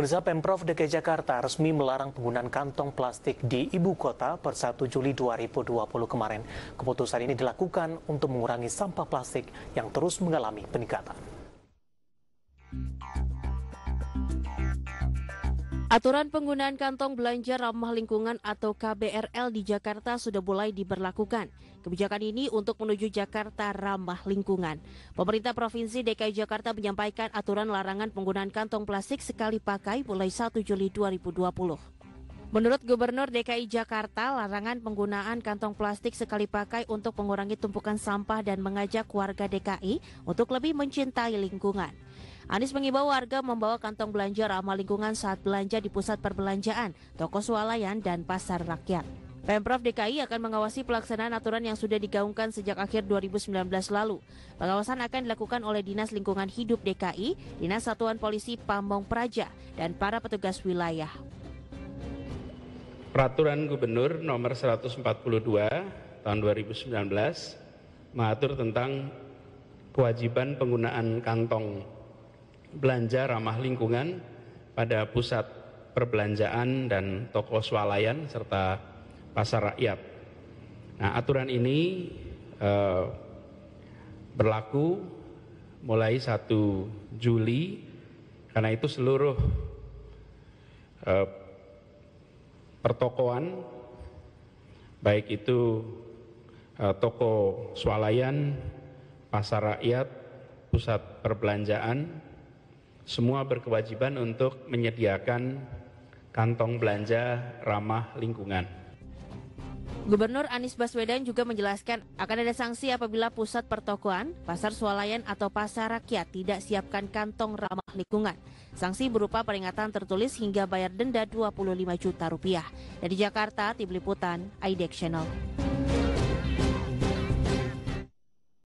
Pemirsa Pemprov DKI Jakarta resmi melarang penggunaan kantong plastik di ibu kota per 1 Juli 2020 kemarin. Keputusan ini dilakukan untuk mengurangi sampah plastik yang terus mengalami peningkatan. Aturan penggunaan kantong belanja ramah lingkungan atau KBRL di Jakarta sudah mulai diberlakukan. Kebijakan ini untuk menuju Jakarta ramah lingkungan. Pemerintah Provinsi DKI Jakarta menyampaikan aturan larangan penggunaan kantong plastik sekali pakai mulai 1 Juli 2020. Menurut Gubernur DKI Jakarta, larangan penggunaan kantong plastik sekali pakai untuk mengurangi tumpukan sampah dan mengajak warga DKI untuk lebih mencintai lingkungan. Anies mengimbau warga membawa kantong belanja ramah lingkungan saat belanja di pusat perbelanjaan, toko swalayan, dan pasar rakyat. Pemprov DKI akan mengawasi pelaksanaan aturan yang sudah digaungkan sejak akhir 2019 lalu. Pengawasan akan dilakukan oleh Dinas Lingkungan Hidup DKI, Dinas Satuan Polisi Pamong Praja, dan para petugas wilayah. Peraturan Gubernur nomor 142 tahun 2019 mengatur tentang kewajiban penggunaan kantong belanja ramah lingkungan pada pusat perbelanjaan dan toko swalayan serta pasar rakyat. Nah, aturan ini eh, berlaku mulai 1 Juli karena itu seluruh eh, pertokoan baik itu eh, toko swalayan, pasar rakyat, pusat perbelanjaan semua berkewajiban untuk menyediakan kantong belanja ramah lingkungan. Gubernur Anies Baswedan juga menjelaskan akan ada sanksi apabila pusat pertokoan, pasar swalayan atau pasar rakyat tidak siapkan kantong ramah lingkungan. Sanksi berupa peringatan tertulis hingga bayar denda 25 juta rupiah. Dari Jakarta, tim liputan, IDX Channel.